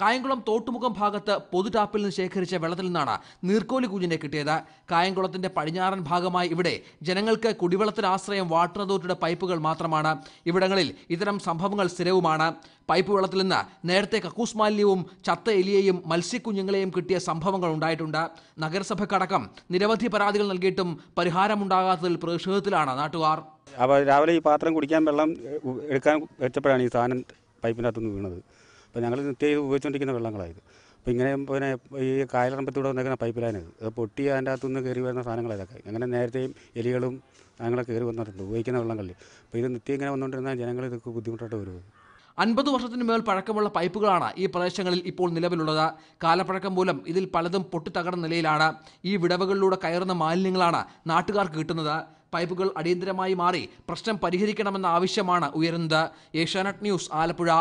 കായംകുളം തോട്ടുമുഖം ഭാഗത്ത് പൊതു ടാപ്പിൽ നിന്ന് ശേഖരിച്ച വെള്ളത്തിൽ നിന്നാണ് നീർക്കോലി കുഞ്ഞിനെ കിട്ടിയത് കായംകുളത്തിന്റെ പടിഞ്ഞാറൻ ഭാഗമായി ഇവിടെ ജനങ്ങൾക്ക് കുടിവെള്ളത്തിന് ആശ്രയം വാട്ടർ അതോറിറ്റിയുടെ പൈപ്പുകൾ മാത്രമാണ് ഇവിടങ്ങളിൽ ഇത്തരം സംഭവങ്ങൾ സ്ഥിരവുമാണ് പൈപ്പ് വെള്ളത്തിൽ നിന്ന് നേരത്തെ കക്കൂസ് മാലിന്യവും ചത്ത എലിയെയും മത്സ്യക്കുഞ്ഞുങ്ങളെയും കിട്ടിയ സംഭവങ്ങൾ ഉണ്ടായിട്ടുണ്ട് നഗരസഭയ്ക്കടക്കം നിരവധി പരാതികൾ നൽകിയിട്ടും പരിഹാരമുണ്ടാകാത്തതിൽ പ്രതിഷേധത്തിലാണ് നാട്ടുകാർ അപ്പോൾ രാവിലെ ഈ പാത്രം കുടിക്കാൻ വെള്ളം എടുക്കാൻ വെച്ചപ്പോഴാണ് ഈ സാധനം പൈപ്പിനകത്തുനിന്ന് വീണത് അപ്പോൾ ഞങ്ങൾ നിത്യം ഉപയോഗിച്ചുകൊണ്ടിരിക്കുന്ന വെള്ളങ്ങളായത് അപ്പോൾ ഇങ്ങനെ പിന്നെ ഈ കായലറമ്പത്തൂടെ വന്നേക്കുന്ന പൈപ്പ് ലൈനത് അത് പൊട്ടി അതിൻ്റെ അകത്തുനിന്ന് കയറി വരുന്ന സാധനങ്ങൾ ഇതൊക്കെ ഇങ്ങനെ നേരത്തെയും എലികളും സാധനങ്ങളൊക്കെ കയറി വന്നിട്ടുണ്ട് ഉപയോഗിക്കുന്ന വെള്ളങ്ങളിൽ അപ്പോൾ ഇത് നിത്യം ഇങ്ങനെ വന്നുകൊണ്ടിരുന്ന ജനങ്ങൾ ഇതൊക്കെ ബുദ്ധിമുട്ടായിട്ട് വരുന്നത് അൻപത് വർഷത്തിന് മേൽ പഴക്കമുള്ള പൈപ്പുകളാണ് ഈ പ്രദേശങ്ങളിൽ ഇപ്പോൾ നിലവിലുള്ളത് കാലപ്പഴക്കം മൂലം ഇതിൽ പലതും പൊട്ടിത്തകർന്ന നിലയിലാണ് ഈ വിടവുകളിലൂടെ കയറുന്ന മാലിന്യങ്ങളാണ് നാട്ടുകാർക്ക് കിട്ടുന്നത് പൈപ്പുകൾ അടിയന്തരമായി മാറി പ്രശ്നം പരിഹരിക്കണമെന്ന ആവശ്യമാണ് ഉയരുന്നത് ഏഷ്യാനെറ്റ് ന്യൂസ് ആലപ്പുഴ